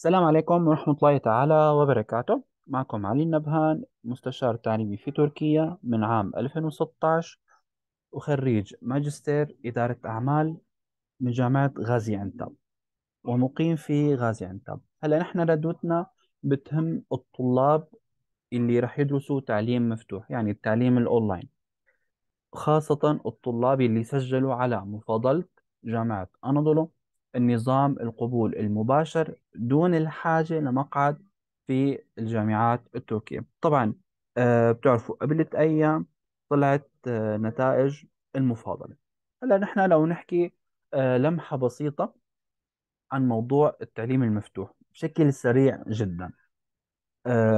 السلام عليكم ورحمة الله تعالى وبركاته معكم علي النبهان مستشار تعليمي في تركيا من عام 2016 وخريج ماجستير إدارة أعمال من جامعة غازي عنتاب ومقيم في غازي عنتاب هلا نحن ردوتنا بتهم الطلاب اللي رح يدرسوا تعليم مفتوح يعني التعليم الأونلاين خاصة الطلاب اللي سجلوا على مفاضلة جامعة أناضولو النظام القبول المباشر دون الحاجة لمقعد في الجامعات التركية طبعا آه، بتعرفوا قبل أيام طلعت آه، نتائج المفاضلة هلا نحن لو نحكي آه، لمحة بسيطة عن موضوع التعليم المفتوح بشكل سريع جدا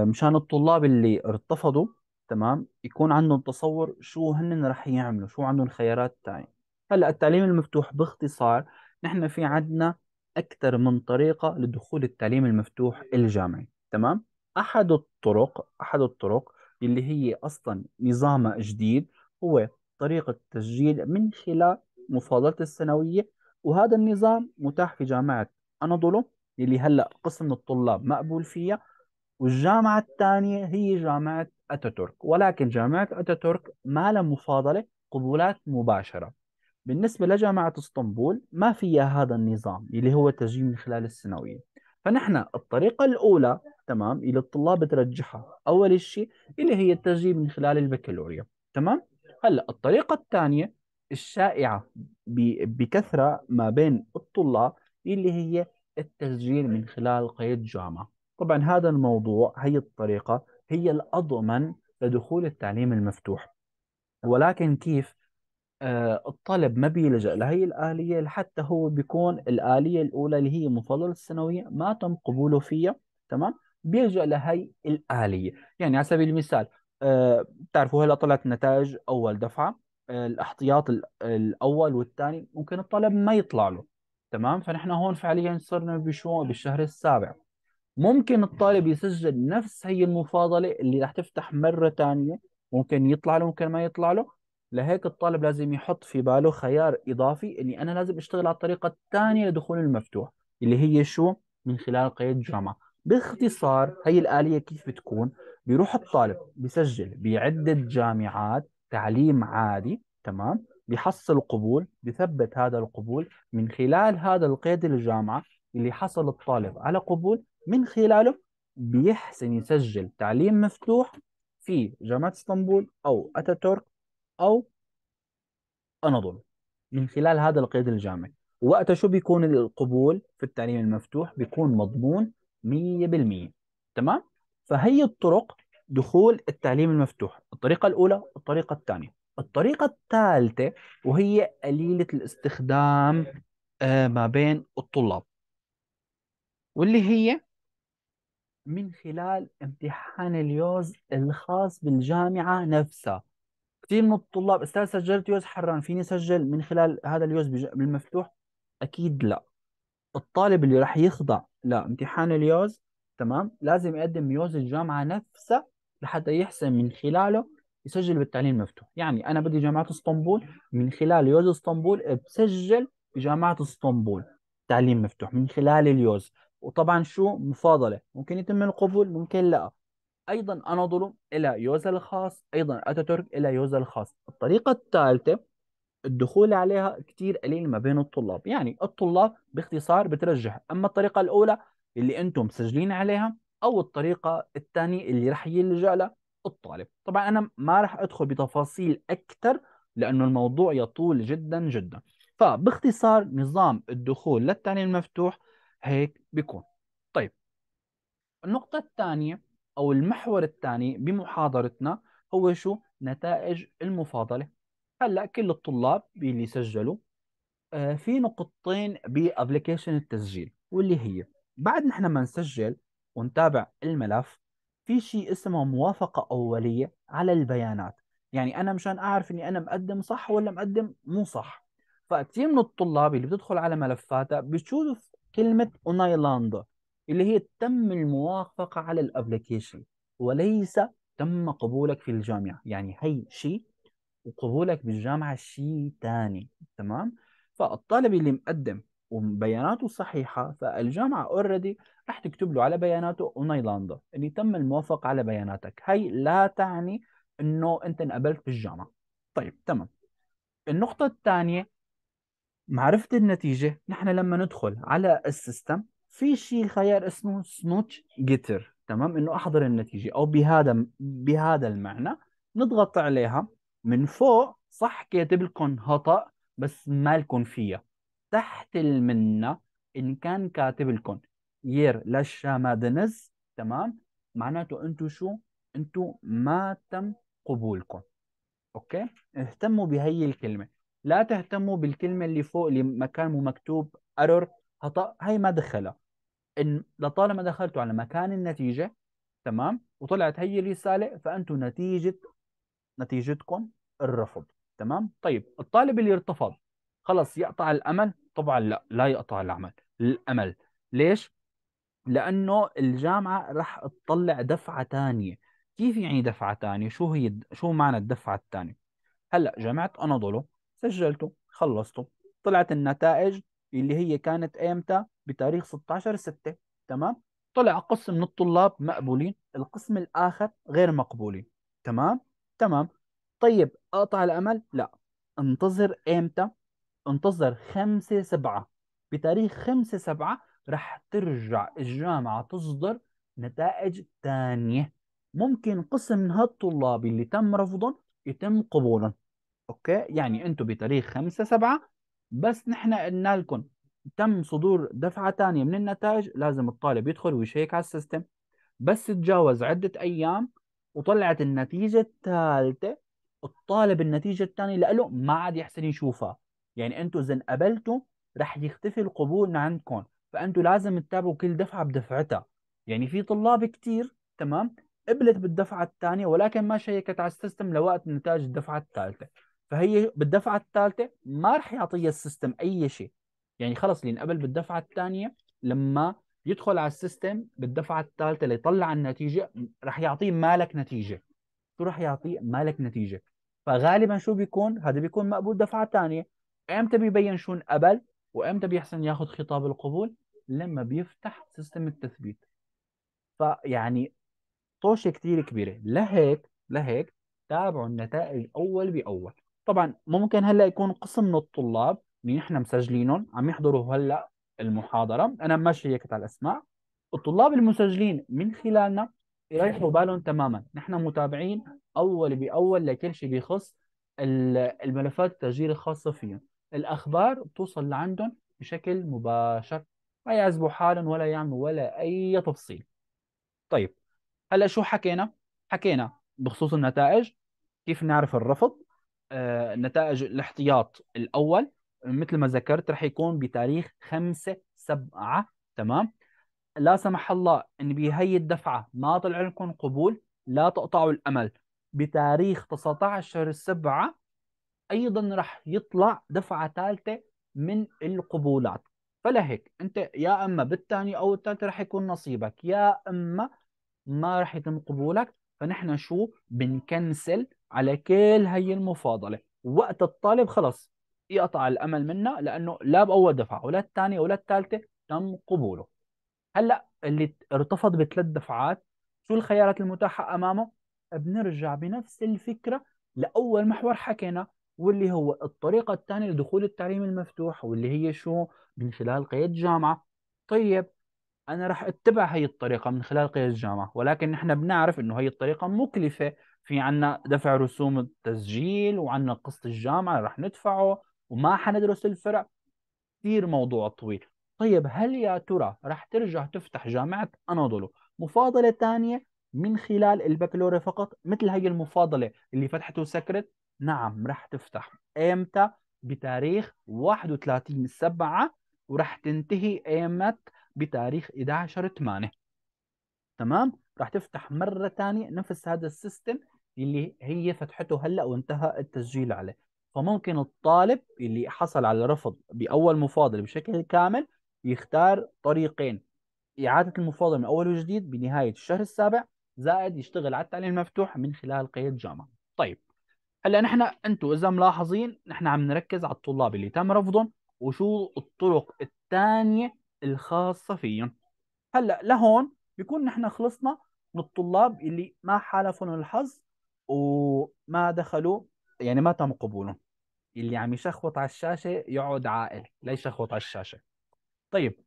مشان الطلاب اللي ارتفضوا تمام يكون عندهم تصور شو هن رح يعملوا شو عندهم خيارات تانية هلا التعليم المفتوح باختصار نحن في عندنا أكثر من طريقة لدخول التعليم المفتوح إيه. الجامعي تمام أحد الطرق أحد الطرق اللي هي أصلا نظامها جديد هو طريقة التسجيل من خلال مفاضلة السنوية وهذا النظام متاح في جامعة أناضولو اللي هلأ قسم الطلاب مقبول فيها والجامعة الثانية هي جامعة أتاتورك ولكن جامعة أتاتورك ما لها مفاضلة قبولات مباشرة بالنسبة لجامعة اسطنبول ما فيها هذا النظام اللي هو تسجيل من خلال الثانوية فنحن الطريقة الأولى تمام اللي الطلاب بترجحها أول شيء اللي هي التسجيل من خلال البكالوريا تمام هلا الطريقة الثانية الشائعة بكثرة ما بين الطلاب اللي هي التسجيل من خلال قيد جامعة طبعا هذا الموضوع هي الطريقة هي الأضمن لدخول التعليم المفتوح ولكن كيف آه، الطالب ما بيلجأ لهي الآلية لحتى هو بيكون الآلية الأولى اللي هي مفضلة الثانوية ما تم قبوله فيها تمام بيلجأ لهي الآلية يعني على سبيل المثال آه، بتعرفوا هلا طلعت نتائج أول دفعة آه، الاحتياط الأول والثاني ممكن الطالب ما يطلع له تمام فنحن هون فعليا صرنا بشو بالشهر السابع ممكن الطالب يسجل نفس هي المفاضلة اللي رح تفتح مرة ثانية ممكن يطلع له ممكن ما يطلع له لهيك الطالب لازم يحط في باله خيار إضافي إني أنا لازم أشتغل على الطريقة الثانية لدخول المفتوح اللي هي شو؟ من خلال قيد جامعة باختصار هي الآلية كيف بتكون؟ بيروح الطالب بيسجل بعدة جامعات تعليم عادي تمام؟ بيحصل قبول بثبت هذا القبول من خلال هذا القيد الجامعة اللي حصل الطالب على قبول من خلاله بيحسن يسجل تعليم مفتوح في جامعة اسطنبول أو أتاتورك او اناضل من خلال هذا القيد الجامعي وقتها شو بيكون القبول في التعليم المفتوح بيكون مضمون 100% تمام فهي الطرق دخول التعليم المفتوح الطريقة الأولى الطريقة الثانية الطريقة الثالثة وهي قليلة الاستخدام آه، ما بين الطلاب واللي هي من خلال امتحان اليوز الخاص بالجامعة نفسها كثير من الطلاب استاذ سجلت يوز حران فيني سجل من خلال هذا اليوز بالمفتوح اكيد لا الطالب اللي راح يخضع لامتحان اليوز تمام لازم يقدم يوز الجامعه نفسها لحتى يحسن من خلاله يسجل بالتعليم المفتوح يعني انا بدي جامعه اسطنبول من خلال يوز اسطنبول بسجل بجامعه اسطنبول تعليم مفتوح من خلال اليوز وطبعا شو مفاضله ممكن يتم القبول ممكن لا أيضا اناضولو إلى يوزا الخاص أيضا أتاتورك إلى يوزا الخاص الطريقة الثالثة الدخول عليها كثير قليل ما بين الطلاب يعني الطلاب باختصار بترجح أما الطريقة الأولى اللي أنتم مسجلين عليها أو الطريقة الثانية اللي راح يلجأ لها الطالب طبعا أنا ما راح أدخل بتفاصيل أكثر لأنه الموضوع يطول جدا جدا فباختصار نظام الدخول للتعليم المفتوح هيك بيكون طيب النقطة الثانية او المحور الثاني بمحاضرتنا هو شو نتائج المفاضله هلا كل الطلاب اللي سجلوا آه، في نقطتين بابلكيشن التسجيل واللي هي بعد نحن ما نسجل ونتابع الملف في شيء اسمه موافقه اوليه على البيانات يعني انا مشان اعرف اني انا مقدم صح ولا مقدم مو صح فكثير من الطلاب اللي بتدخل على ملفاتها بتشوف كلمه أونايلاند اللي هي تم الموافقة على الابلكيشن وليس تم قبولك في الجامعة يعني هي شيء وقبولك بالجامعة شيء ثاني تمام فالطالب اللي مقدم وبياناته صحيحة فالجامعة اوريدي رح تكتب له على بياناته اونايلاندا اللي تم الموافقة على بياناتك هي لا تعني انه انت انقبلت بالجامعة طيب تمام النقطة الثانية معرفة النتيجة نحن لما ندخل على السيستم في شيء خيار اسمه سنوتش جيتر تمام انه احضر النتيجه او بهذا بهذا المعنى نضغط عليها من فوق صح كاتب لكم خطا بس مالكم فيها تحت المنة ان كان كاتب لكم ير للشامادنز تمام معناته انتم شو انتم ما تم قبولكم اوكي اهتموا بهي الكلمه لا تهتموا بالكلمه اللي فوق اللي مكان مكتوب ارور خطا هي ما دخلها إن لطالما دخلتوا على مكان النتيجة تمام وطلعت هي الرسالة فأنتم نتيجة نتيجتكم الرفض تمام طيب الطالب اللي ارتفض خلص يقطع الأمل طبعا لا لا يقطع العمل الأمل ليش؟ لأنه الجامعة راح تطلع دفعة ثانية كيف يعني دفعة ثانية؟ شو هي شو معنى الدفعة الثانية؟ هلا جامعة أناضولو سجلته خلصته طلعت النتائج اللي هي كانت ايمتى؟ بتاريخ 16 6 تمام طلع قسم من الطلاب مقبولين القسم الآخر غير مقبولين تمام تمام طيب أقطع الأمل لا انتظر إمتى انتظر 5 7 بتاريخ 5 7 رح ترجع الجامعة تصدر نتائج تانية ممكن قسم من هالطلاب اللي تم رفضهم يتم قبولهم اوكي يعني انتم بتاريخ 5 7 بس نحن قلنا لكم تم صدور دفعة ثانية من النتائج لازم الطالب يدخل ويشيك على السيستم بس تجاوز عدة أيام وطلعت النتيجة الثالثة الطالب النتيجة الثانية لإله ما عاد يحسن يشوفها يعني أنتوا إذا قبلتوا رح يختفي القبول من عندكم فأنتوا لازم تتابعوا كل دفعة بدفعتها يعني في طلاب كتير تمام قبلت بالدفعة الثانية ولكن ما شيكت على السيستم لوقت نتائج الدفعة الثالثة فهي بالدفعة الثالثة ما رح يعطيها السيستم أي شيء يعني خلص اللي انقبل بالدفعه الثانيه لما يدخل على السيستم بالدفعه الثالثه ليطلع النتيجه رح يعطيه مالك نتيجه شو رح يعطيه مالك نتيجه فغالبا شو بيكون هذا بيكون مقبول دفعه ثانيه امتى بيبين شو انقبل وامتى بيحسن ياخذ خطاب القبول لما بيفتح سيستم التثبيت فيعني طوشه كثير كبيره لهيك لهيك تابعوا النتائج اول باول طبعا ممكن هلا يكون قسم من الطلاب اللي نحن مسجلينهم عم يحضروا هلا المحاضره انا ماشي هيك على الاسماء الطلاب المسجلين من خلالنا يريحوا بالهم تماما نحن متابعين اول باول لكل شيء بيخص الملفات التسجيل الخاصه فيهم الاخبار بتوصل لعندهم بشكل مباشر ما يعزبوا حالهم ولا يعملوا ولا اي تفصيل طيب هلا شو حكينا حكينا بخصوص النتائج كيف نعرف الرفض آه نتائج الاحتياط الاول مثل ما ذكرت رح يكون بتاريخ 5 7 تمام لا سمح الله ان بهي الدفعه ما طلع لكم قبول لا تقطعوا الامل بتاريخ 19 7 ايضا رح يطلع دفعه ثالثه من القبولات فلهيك انت يا اما بالثاني او الثالث رح يكون نصيبك يا اما ما رح يتم قبولك فنحن شو بنكنسل على كل هي المفاضله وقت الطالب خلص يقطع الامل منا لانه لا باول دفعه ولا الثانيه ولا الثالثه تم قبوله هلا اللي ارتفض بثلاث دفعات شو الخيارات المتاحه امامه بنرجع بنفس الفكره لاول محور حكينا واللي هو الطريقه الثانيه لدخول التعليم المفتوح واللي هي شو من خلال قيد جامعه طيب انا راح اتبع هي الطريقه من خلال قيد جامعه ولكن نحن بنعرف انه هي الطريقه مكلفه في عنا دفع رسوم التسجيل وعنا قسط الجامعه راح ندفعه وما حندرس الفرع كثير موضوع طويل طيب هل يا ترى رح ترجع تفتح جامعة أناضولو مفاضلة ثانية من خلال البكالوريا فقط مثل هي المفاضلة اللي فتحته سكرت نعم رح تفتح امتى بتاريخ 31 سبعة ورح تنتهي ايمت بتاريخ 11 8 تمام رح تفتح مرة ثانية نفس هذا السيستم اللي هي فتحته هلا وانتهى التسجيل عليه فممكن الطالب اللي حصل على رفض بأول مفاضلة بشكل كامل يختار طريقين إعادة المفاضلة من أول وجديد بنهاية الشهر السابع زائد يشتغل على التعليم المفتوح من خلال قيد جامعة طيب هلا نحن انتم اذا ملاحظين نحن عم نركز على الطلاب اللي تم رفضهم وشو الطرق الثانيه الخاصه فيهم هلا لهون بيكون نحن خلصنا من الطلاب اللي ما حالفهم الحظ وما دخلوا يعني ما تم قبولهم اللي عم يشخوط على الشاشه يقعد عاقل لا يشخوط على الشاشه طيب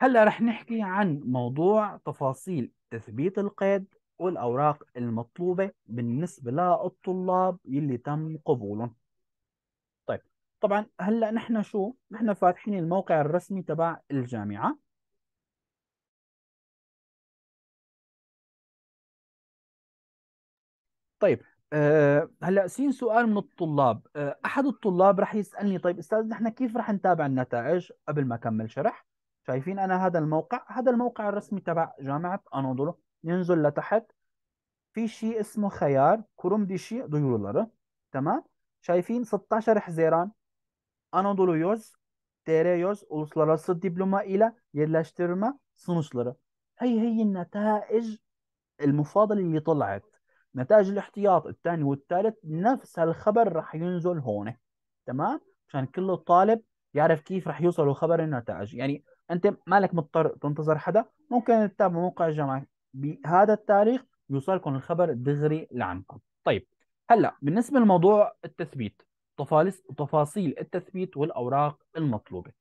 هلا رح نحكي عن موضوع تفاصيل تثبيت القيد والاوراق المطلوبه بالنسبه للطلاب يلي تم قبولهم طيب طبعا هلا نحن شو نحن فاتحين الموقع الرسمي تبع الجامعه طيب آه، هلا سين سؤال من الطلاب آه، احد الطلاب رح يسالني طيب استاذ نحن كيف رح نتابع النتائج قبل ما اكمل شرح شايفين انا هذا الموقع هذا الموقع الرسمي تبع جامعه اناضولو ننزل لتحت في شيء اسمه خيار دي شي duyuruları تمام شايفين 16 حزيران Anadolu يوز تيري يوز uluslararası diploma ile yerleştirme sonuçları هي هي النتائج المفاضلة اللي طلعت نتائج الاحتياط الثاني والثالث نفس الخبر راح ينزل هون تمام عشان كل الطالب يعرف كيف راح يوصلوا خبر النتائج يعني انت مالك مضطر تنتظر حدا ممكن تتابع موقع الجامعه بهذا التاريخ يوصلكم الخبر دغري لعندكم طيب هلا بالنسبه لموضوع التثبيت تفاصيل التثبيت والاوراق المطلوبه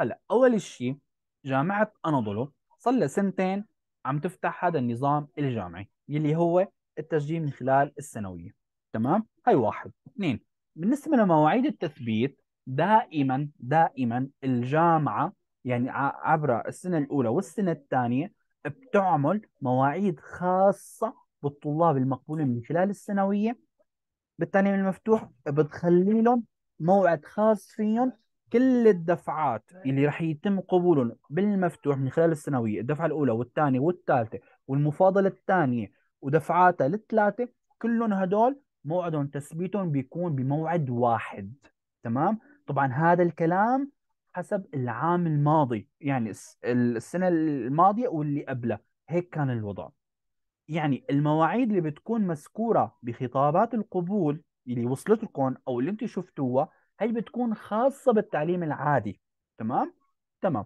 هلا اول شيء جامعه اناضولو صار لها سنتين عم تفتح هذا النظام الجامعي يلي هو التسجيل من خلال السنويه تمام هاي واحد اثنين بالنسبه لمواعيد التثبيت دائما دائما الجامعه يعني عبر السنه الاولى والسنه الثانيه بتعمل مواعيد خاصه بالطلاب المقبولين من خلال السنويه بالتعليم المفتوح بتخلي لهم موعد خاص فيهم كل الدفعات اللي رح يتم قبولهم بالمفتوح من خلال السنويه الدفعه الاولى والثانيه والثالثه والمفاضله الثانيه ودفعاتها للثلاثه كلهم هدول موعدهم تثبيتهم بيكون بموعد واحد تمام طبعا هذا الكلام حسب العام الماضي يعني السنه الماضيه واللي قبلها هيك كان الوضع يعني المواعيد اللي بتكون مذكوره بخطابات القبول اللي وصلت لكم او اللي انتم شفتوها هي بتكون خاصه بالتعليم العادي تمام تمام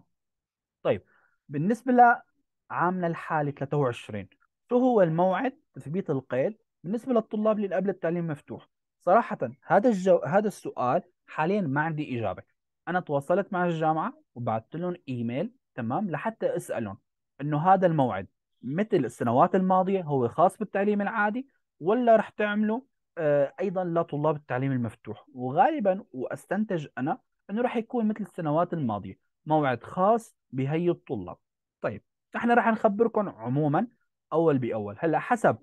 طيب بالنسبه لعامنا الحالي 23 شو هو الموعد تثبيت القيد بالنسبه للطلاب اللي قبل التعليم مفتوح صراحه هذا الجو... هذا السؤال حاليا ما عندي اجابه انا تواصلت مع الجامعه وبعثت لهم ايميل تمام لحتى اسالهم انه هذا الموعد مثل السنوات الماضيه هو خاص بالتعليم العادي ولا رح تعمله آه، ايضا لطلاب التعليم المفتوح وغالبا واستنتج انا انه رح يكون مثل السنوات الماضيه موعد خاص بهي الطلاب طيب نحن رح نخبركم عموما اول باول هلا حسب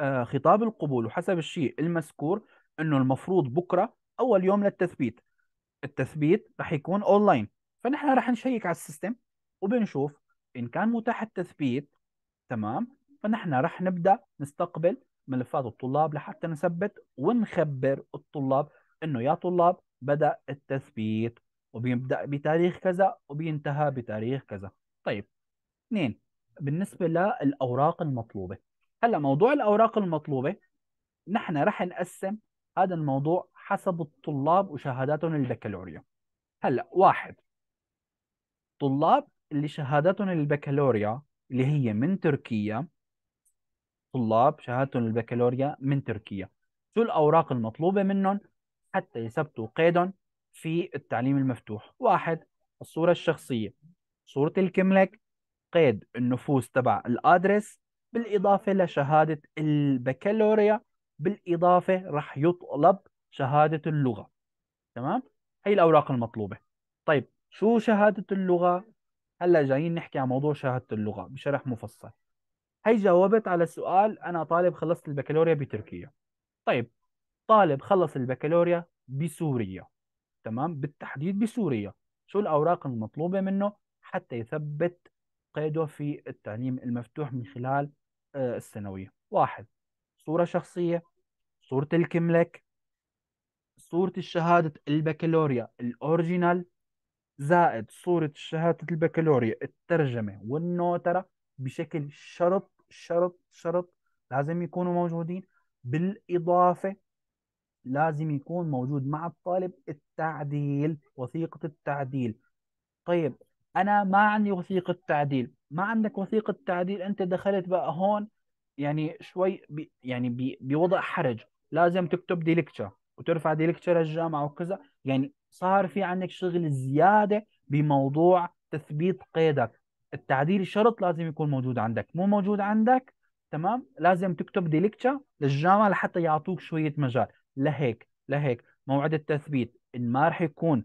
آه، خطاب القبول وحسب الشيء المذكور انه المفروض بكره اول يوم للتثبيت التثبيت رح يكون اونلاين فنحن رح نشيك على السيستم وبنشوف ان كان متاح التثبيت تمام فنحن رح نبدا نستقبل ملفات الطلاب لحتى نثبت ونخبر الطلاب انه يا طلاب بدا التثبيت وبيبدا بتاريخ كذا وبينتهى بتاريخ كذا طيب اثنين بالنسبه للاوراق المطلوبه هلا موضوع الاوراق المطلوبه نحن رح نقسم هذا الموضوع حسب الطلاب وشهاداتهم البكالوريا هلا واحد طلاب اللي شهاداتهم البكالوريا اللي هي من تركيا طلاب شهادتهم البكالوريا من تركيا شو الأوراق المطلوبة منهم حتى يثبتوا قيدهم في التعليم المفتوح واحد الصورة الشخصية صورة الكملك قيد النفوس تبع الادرس بالاضافه لشهاده البكالوريا بالاضافه راح يطلب شهاده اللغه تمام هي الاوراق المطلوبه طيب شو شهاده اللغه هلا جايين نحكي عن موضوع شهاده اللغه بشرح مفصل هي جاوبت على سؤال انا طالب خلصت البكالوريا بتركيا طيب طالب خلص البكالوريا بسوريا تمام بالتحديد بسوريا شو الاوراق المطلوبه منه حتى يثبت قيده في التعليم المفتوح من خلال آه، الثانوية واحد صورة شخصية صورة الكملك صورة الشهادة البكالوريا الأوريجينال زائد صورة شهادة البكالوريا الترجمة والنوترة بشكل شرط شرط شرط لازم يكونوا موجودين بالإضافة لازم يكون موجود مع الطالب التعديل وثيقة التعديل طيب انا ما عندي وثيقه تعديل ما عندك وثيقه تعديل انت دخلت بقى هون يعني شوي بي يعني بي بوضع حرج لازم تكتب دي لكتشر وترفع دي لكتشر وكذا يعني صار في عندك شغل زياده بموضوع تثبيت قيدك التعديل شرط لازم يكون موجود عندك مو موجود عندك تمام لازم تكتب دي لكتشر للجامعه لحتى يعطوك شويه مجال لهيك لهيك موعد التثبيت إن ما راح يكون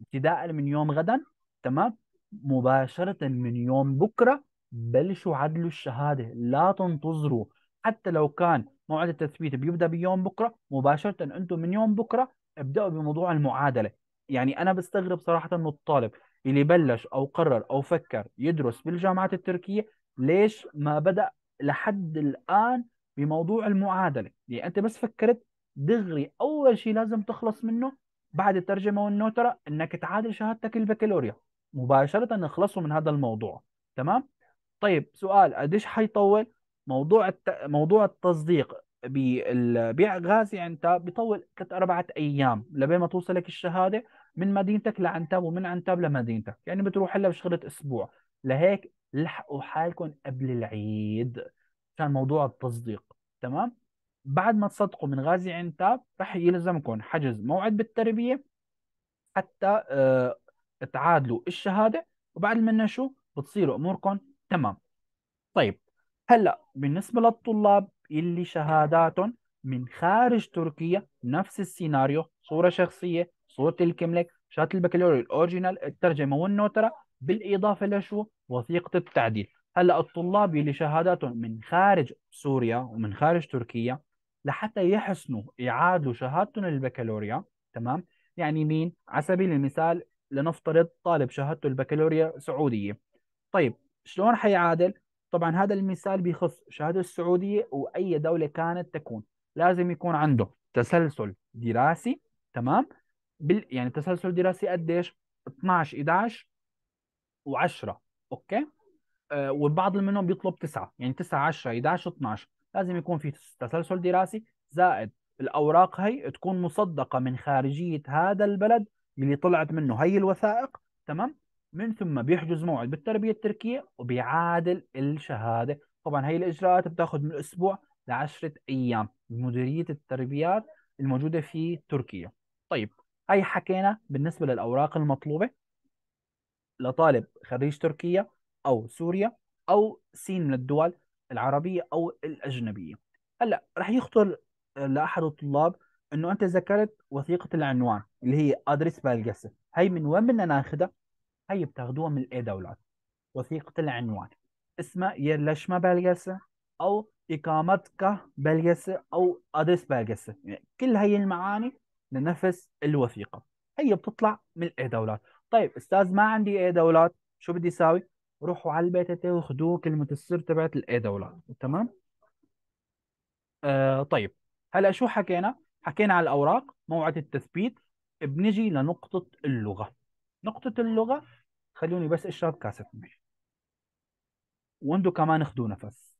ابتداء من يوم غدا تمام مباشرة من يوم بكرة بلشوا عدلوا الشهادة لا تنتظروا حتى لو كان موعد التثبيت بيبدأ بيوم بكرة مباشرة أنتم من يوم بكرة ابدأوا بموضوع المعادلة يعني أنا بستغرب صراحة أنه الطالب اللي بلش أو قرر أو فكر يدرس بالجامعات التركية ليش ما بدأ لحد الآن بموضوع المعادلة يعني أنت بس فكرت دغري أول شيء لازم تخلص منه بعد الترجمة والنوترة أنك تعادل شهادتك البكالوريا مباشرة نخلصوا من هذا الموضوع تمام طيب سؤال قديش حيطول موضوع الت... موضوع التصديق بالبيع غازي انت بيطول كت أربعة أيام لبين ما توصلك الشهادة من مدينتك لعنتاب ومن عنتاب لمدينتك يعني بتروح هلا بشغلة أسبوع لهيك لحقوا حالكم قبل العيد كان موضوع التصديق تمام بعد ما تصدقوا من غازي عنتاب رح يلزمكم حجز موعد بالتربية حتى آه، تعادلوا الشهاده وبعد منها شو بتصيروا اموركم تمام طيب هلا بالنسبه للطلاب اللي شهاداتهم من خارج تركيا نفس السيناريو صوره شخصيه صوره الكملك شهاده البكالوريوس الاوريجينال الترجمه والنوتره بالاضافه لشو وثيقه التعديل هلا الطلاب اللي شهاداتهم من خارج سوريا ومن خارج تركيا لحتى يحسنوا يعادلوا شهادتهم البكالوريا تمام يعني مين على سبيل المثال لنفترض طالب شهادته البكالوريا سعوديه طيب شلون حيعادل طبعا هذا المثال بيخص شهادة السعودية وأي دولة كانت تكون لازم يكون عنده تسلسل دراسي تمام بال... يعني تسلسل دراسي قديش 12 11 و10 اوكي آه والبعض منهم بيطلب 9 يعني 9 10 11 12 لازم يكون في تسلسل دراسي زائد الاوراق هي تكون مصدقه من خارجيه هذا البلد اللي طلعت منه هي الوثائق تمام من ثم بيحجز موعد بالتربيه التركيه وبيعادل الشهاده طبعا هي الاجراءات بتاخذ من اسبوع لعشرة ايام بمديريه التربيات الموجوده في تركيا طيب هي حكينا بالنسبه للاوراق المطلوبه لطالب خريج تركيا او سوريا او سين من الدول العربيه او الاجنبيه هلا رح يخطر لاحد الطلاب انه انت ذكرت وثيقه العنوان اللي هي ادرس بالقسم هي من وين بدنا ناخذها هي بتاخذوها من الاي دولات وثيقه العنوان اسمها يرلشما بالقسم او اقامتك بالقسم او ادرس بالقسم يعني كل هي المعاني لنفس الوثيقه هي بتطلع من الاي دولات طيب استاذ ما عندي اي دولات شو بدي اساوي روحوا على البيت وخذوا كلمه السر تبعت الاي دولات تمام آه طيب هلا شو حكينا حكينا على الاوراق موعد التثبيت بنجي لنقطه اللغه نقطه اللغه خلوني بس اشرب كاسه مي وانتم كمان اخدوا نفس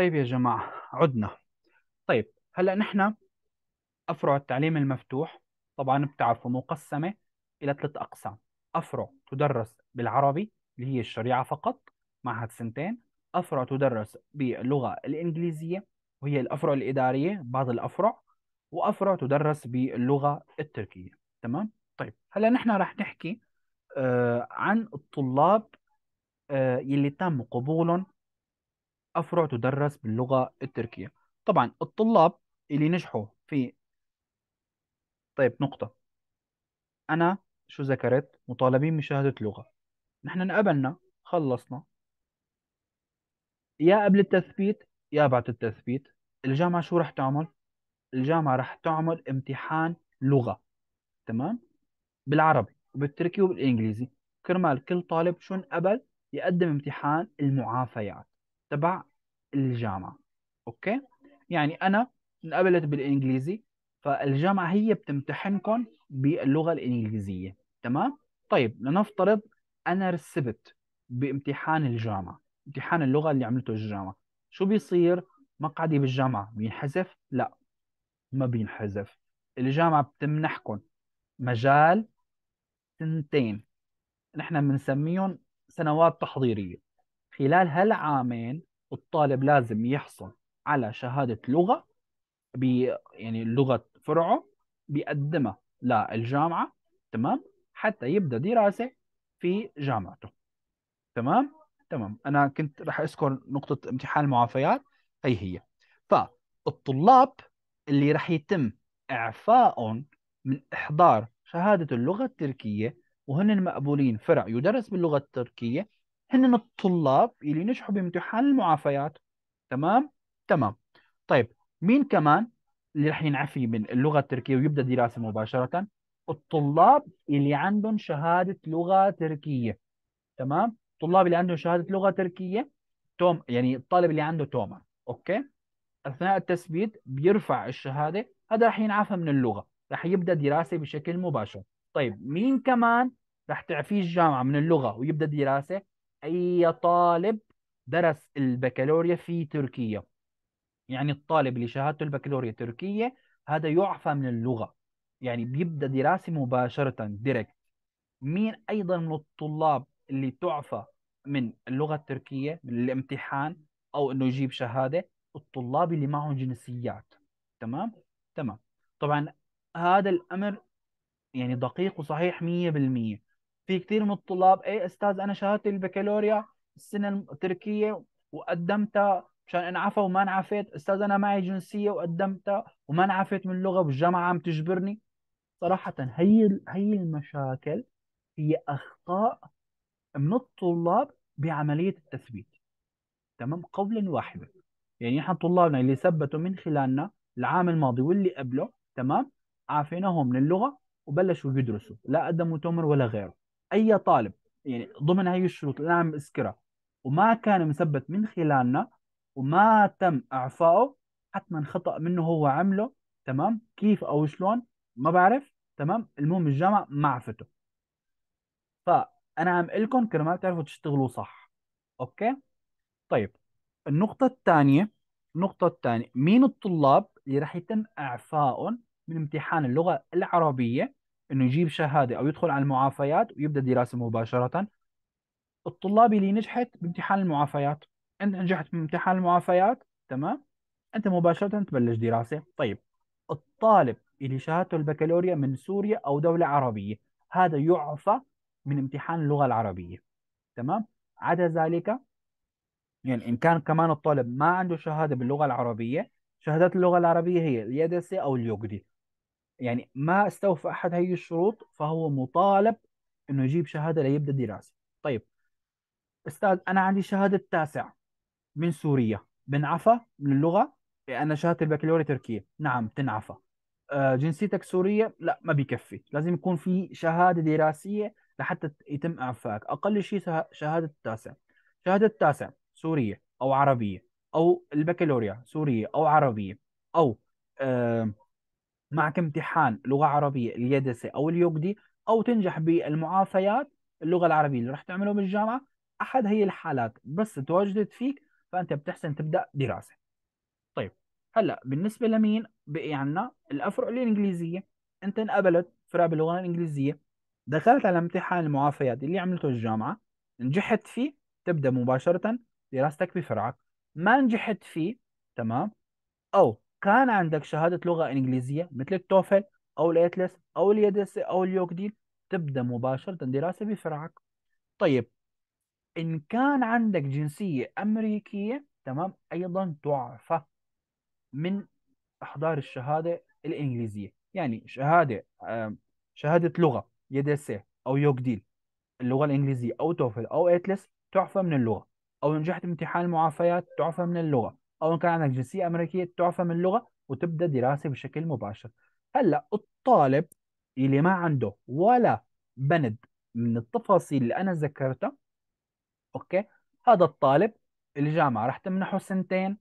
طيب يا جماعة عدنا طيب هلا نحن أفرع التعليم المفتوح طبعا بتعرفوا مقسمة إلى ثلاث أقسام أفرع تدرس بالعربي اللي هي الشريعة فقط معهد سنتين أفرع تدرس باللغة الإنجليزية وهي الأفرع الإدارية بعض الأفرع وأفرع تدرس باللغة التركية تمام طيب هلا نحن رح نحكي آه، عن الطلاب آه، يلي تم قبولهم أفرع تدرس باللغة التركية طبعا الطلاب اللي نجحوا في طيب نقطة أنا شو ذكرت مطالبين بشهادة لغة نحن انقبلنا خلصنا يا قبل التثبيت يا بعد التثبيت الجامعة شو رح تعمل؟ الجامعة رح تعمل امتحان لغة تمام؟ بالعربي وبالتركي وبالإنجليزي كرمال كل طالب شو انقبل يقدم امتحان المعافيات تبع الجامعة أوكي يعني أنا انقبلت بالإنجليزي فالجامعة هي بتمتحنكم باللغة الإنجليزية تمام طيب لنفترض أنا رسبت بامتحان الجامعة امتحان اللغة اللي عملته الجامعة شو بيصير مقعدي بالجامعة بينحذف لا ما بينحذف الجامعة بتمنحكم مجال سنتين نحن بنسميهم سنوات تحضيرية خلال هالعامين الطالب لازم يحصل على شهادة لغة ب يعني لغة فرعه بيقدمها للجامعة تمام حتى يبدأ دراسة في جامعته تمام تمام أنا كنت رح أذكر نقطة امتحان المعافيات هي هي فالطلاب اللي رح يتم إعفائهم من إحضار شهادة اللغة التركية وهن المقبولين فرع يدرس باللغة التركية هن الطلاب اللي نجحوا بامتحان المعافيات تمام تمام طيب مين كمان اللي رح ينعفي من اللغة التركية ويبدأ دراسة مباشرة الطلاب اللي عندهم شهادة لغة تركية تمام الطلاب اللي عندهم شهادة لغة تركية توم يعني الطالب اللي عنده توما اوكي اثناء التثبيت بيرفع الشهاده هذا رح ينعفى من اللغه رح يبدا دراسه بشكل مباشر طيب مين كمان رح تعفيه الجامعه من اللغه ويبدا دراسه أي طالب درس البكالوريا في تركيا يعني الطالب اللي شهادته البكالوريا تركية هذا يعفى من اللغة يعني بيبدأ دراسة مباشرة ديركت مين أيضا من الطلاب اللي تعفى من اللغة التركية من الامتحان أو إنه يجيب شهادة الطلاب اللي معهم جنسيات تمام تمام طبعا هذا الأمر يعني دقيق وصحيح 100% في كثير من الطلاب ايه استاذ انا شهادتي البكالوريا السنه التركيه وقدمتها مشان انعفى وما انعفيت استاذ انا معي جنسيه وقدمتها وما انعفيت من اللغه والجامعه عم تجبرني صراحه هي هي المشاكل هي اخطاء من الطلاب بعمليه التثبيت تمام قولا واحدا يعني نحن طلابنا اللي ثبتوا من خلالنا العام الماضي واللي قبله تمام عافيناهم من اللغه وبلشوا يدرسوا لا قدموا تمر ولا غيره اي طالب يعني ضمن هي الشروط اللي انا عم اذكرها وما كان مثبت من خلالنا وما تم اعفائه حتما خطا منه هو عمله تمام كيف او شلون ما بعرف تمام المهم الجامعه ما عفته فانا عم لكم كرمال تعرفوا تشتغلوا صح اوكي طيب النقطه الثانيه النقطه الثانيه مين الطلاب اللي رح يتم اعفائهم من امتحان اللغه العربيه انه يجيب شهاده او يدخل على المعافيات ويبدا دراسه مباشره الطلاب اللي نجحت بامتحان المعافيات انت نجحت بامتحان المعافيات تمام انت مباشره تبلش دراسه طيب الطالب اللي شهادته البكالوريا من سوريا او دوله عربيه هذا يعفى من امتحان اللغه العربيه تمام عدا ذلك يعني ان كان كمان الطالب ما عنده شهاده باللغه العربيه شهادات اللغه العربيه هي اليدسي او اليوغدي يعني ما استوفى احد هي الشروط فهو مطالب انه يجيب شهاده ليبدا دراسه طيب استاذ انا عندي شهاده تاسع من سوريا بنعفى من اللغه انا شهاده البكالوريا تركيه نعم تنعفى آه، جنسيتك سوريه لا ما بيكفي لازم يكون في شهاده دراسيه لحتى يتم اعفائك اقل شيء شهاده التاسع شهاده التاسع سوريه او عربيه او البكالوريا سوريه او عربيه او معك امتحان لغه عربيه اليدسه او اليوجدي او تنجح بالمعافيات اللغه العربيه اللي رح تعمله بالجامعه احد هي الحالات بس تواجدت فيك فانت بتحسن تبدا دراسه طيب هلا بالنسبه لمين بقي يعني عنا الافرع الانجليزيه انت انقبلت فرع باللغه الانجليزيه دخلت على امتحان المعافيات اللي عملته الجامعه نجحت فيه تبدا مباشره دراستك بفرعك ما نجحت فيه تمام او كان عندك شهادة لغة إنجليزية مثل التوفل أو الأتلس أو اليدس أو اليوكديل تبدأ مباشرة دراسة بفرعك طيب إن كان عندك جنسية أمريكية تمام أيضا تعفى من إحضار الشهادة الإنجليزية يعني شهادة شهادة لغة يدس أو يوكديل اللغة الإنجليزية أو توفل أو أتلس تعفى من اللغة أو نجحت امتحان المعافيات تعفى من اللغة او ان كان عندك جنسيه امريكيه تعفى من اللغه وتبدا دراسه بشكل مباشر هلا الطالب اللي ما عنده ولا بند من التفاصيل اللي انا ذكرتها اوكي هذا الطالب الجامعه راح تمنحه سنتين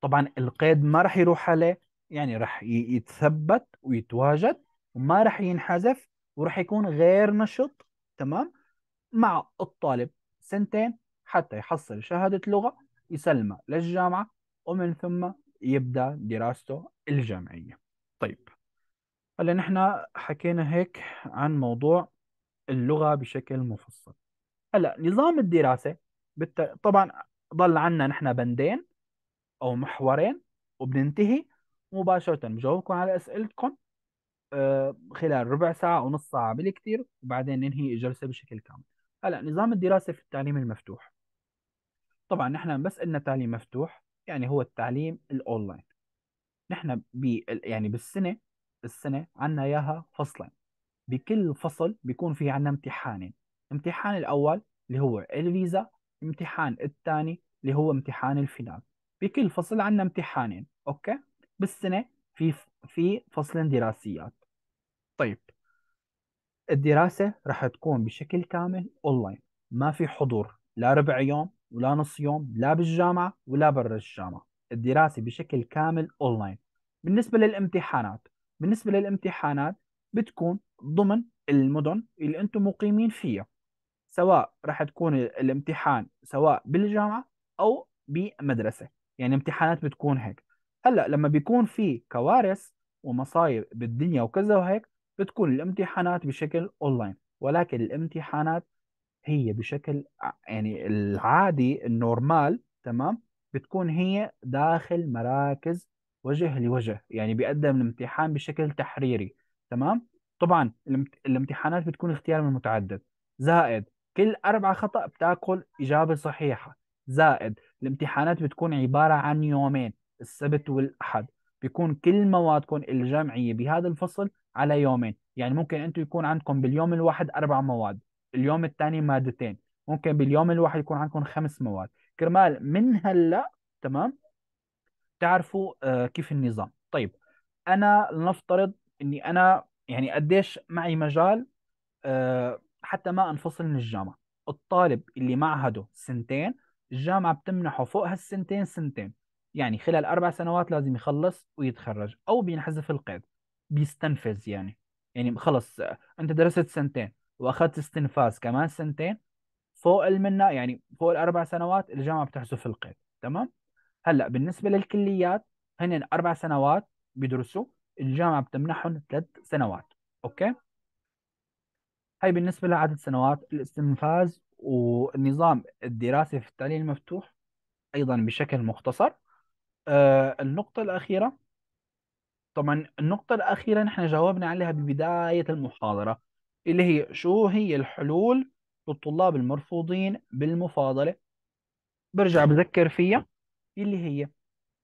طبعا القيد ما راح يروح عليه يعني راح يتثبت ويتواجد وما راح ينحذف وراح يكون غير نشط تمام مع الطالب سنتين حتى يحصل شهادة لغة يسلمه للجامعة ومن ثم يبدأ دراسته الجامعية طيب هلا نحن حكينا هيك عن موضوع اللغة بشكل مفصل هلا نظام الدراسة بالت... طبعا ضل عنا نحن بندين أو محورين وبننتهي مباشرة بجاوبكم على أسئلتكم آه، خلال ربع ساعة أو نص ساعة بالكثير وبعدين ننهي الجلسة بشكل كامل هلا نظام الدراسة في التعليم المفتوح طبعا نحن بس قلنا تعليم مفتوح يعني هو التعليم الاونلاين نحن بي يعني بالسنه السنه عنا اياها فصلين بكل فصل بيكون في عنا امتحانين الامتحان الاول اللي هو الفيزا الامتحان الثاني اللي هو امتحان الفينال بكل فصل عنا امتحانين اوكي بالسنه في في فصلين دراسيات طيب الدراسه راح تكون بشكل كامل اونلاين ما في حضور لا ربع يوم ولا نص يوم لا بالجامعة ولا برا الجامعة الدراسة بشكل كامل أونلاين بالنسبة للامتحانات بالنسبة للامتحانات بتكون ضمن المدن اللي أنتم مقيمين فيها سواء راح تكون الامتحان سواء بالجامعة أو بمدرسة يعني امتحانات بتكون هيك هلا لما بيكون في كوارث ومصايب بالدنيا وكذا وهيك بتكون الامتحانات بشكل اونلاين ولكن الامتحانات هي بشكل يعني العادي النورمال تمام بتكون هي داخل مراكز وجه لوجه يعني بيقدم الامتحان بشكل تحريري تمام طبعا الامتحانات بتكون اختيار من متعدد زائد كل أربعة خطأ بتاكل إجابة صحيحة زائد الامتحانات بتكون عبارة عن يومين السبت والأحد بيكون كل موادكم الجامعية بهذا الفصل على يومين يعني ممكن أنتم يكون عندكم باليوم الواحد أربع مواد اليوم الثاني مادتين ممكن باليوم الواحد يكون عندكم خمس مواد كرمال من هلا تمام تعرفوا آه كيف النظام طيب انا لنفترض اني انا يعني قديش معي مجال آه حتى ما انفصل من الجامعه الطالب اللي معهده سنتين الجامعه بتمنحه فوق هالسنتين سنتين يعني خلال اربع سنوات لازم يخلص ويتخرج او بينحذف القيد بيستنفذ يعني يعني خلص آه، انت درست سنتين واخذت استنفاس كمان سنتين فوق المنا يعني فوق الاربع سنوات الجامعه بتحذف القيد تمام هلا بالنسبه للكليات هن اربع سنوات بيدرسوا الجامعه بتمنحهم ثلاث سنوات اوكي هاي بالنسبه لعدد سنوات الاستنفاذ والنظام الدراسي في التعليم المفتوح ايضا بشكل مختصر آه النقطه الاخيره طبعا النقطه الاخيره نحن جاوبنا عليها ببدايه المحاضره اللي هي شو هي الحلول للطلاب المرفوضين بالمفاضلة برجع بذكر فيها اللي هي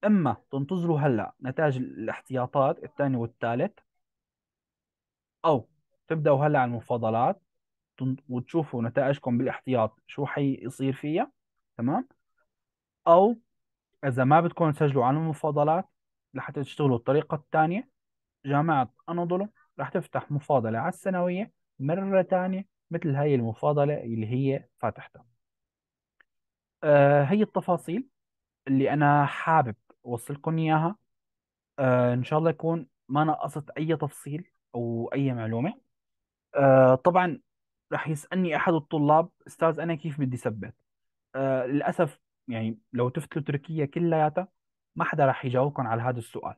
إما تنتظروا هلأ نتائج الاحتياطات الثاني والثالث أو تبدأوا هلأ على المفاضلات وتشوفوا نتائجكم بالاحتياط شو حيصير فيها تمام أو إذا ما بدكم تسجلوا على المفاضلات لحتى تشتغلوا الطريقة الثانية جامعة أناضولو رح تفتح مفاضلة على السنوية مرة تانية مثل هاي المفاضلة اللي هي فاتحتها آه هي التفاصيل اللي أنا حابب أوصلكم إياها آه إن شاء الله يكون ما نقصت أي تفصيل أو أي معلومة آه طبعا رح يسألني أحد الطلاب أستاذ أنا كيف بدي ثبت آه للأسف يعني لو تفتلوا تركيا كلياتها ما حدا رح يجاوبكم على هذا السؤال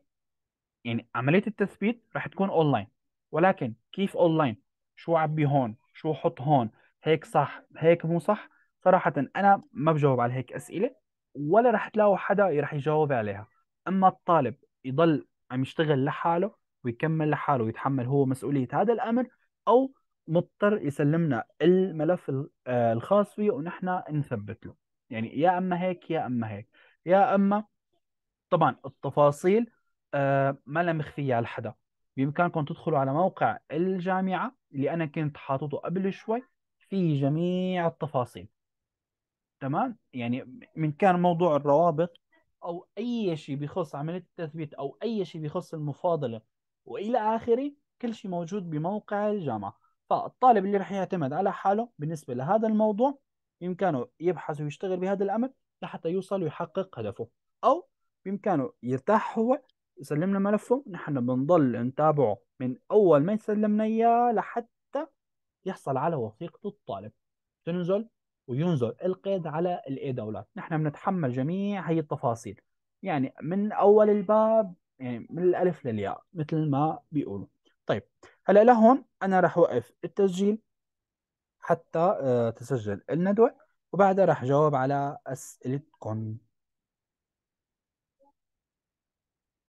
يعني عملية التثبيت رح تكون أونلاين ولكن كيف أونلاين شو عبي هون شو حط هون هيك صح هيك مو صح صراحة أنا ما بجاوب على هيك أسئلة ولا رح تلاقوا حدا رح يجاوب عليها أما الطالب يضل عم يشتغل لحاله ويكمل لحاله ويتحمل هو مسؤولية هذا الأمر أو مضطر يسلمنا الملف آه، الخاص فيه ونحن نثبت له يعني يا أما هيك يا أما هيك يا أما طبعا التفاصيل آه، ما لا مخفية على حدا بإمكانكم تدخلوا على موقع الجامعة اللي أنا كنت حاططه قبل شوي في جميع التفاصيل تمام يعني من كان موضوع الروابط أو أي شيء بخص عملية التثبيت أو أي شيء بخص المفاضلة وإلى آخره كل شيء موجود بموقع الجامعة فالطالب اللي رح يعتمد على حاله بالنسبة لهذا الموضوع بإمكانه يبحث ويشتغل بهذا الأمر لحتى يوصل ويحقق هدفه أو بإمكانه يرتاح هو يسلمنا ملفه نحن بنضل نتابعه من اول ما يسلمنا اياه لحتى يحصل على وثيقه الطالب تنزل وينزل القيد على الاي دولات نحن بنتحمل جميع هي التفاصيل يعني من اول الباب يعني من الالف للياء مثل ما بيقولوا طيب هلا لهون انا راح اوقف التسجيل حتى آه، تسجل الندوه وبعدها راح جاوب على اسئلتكم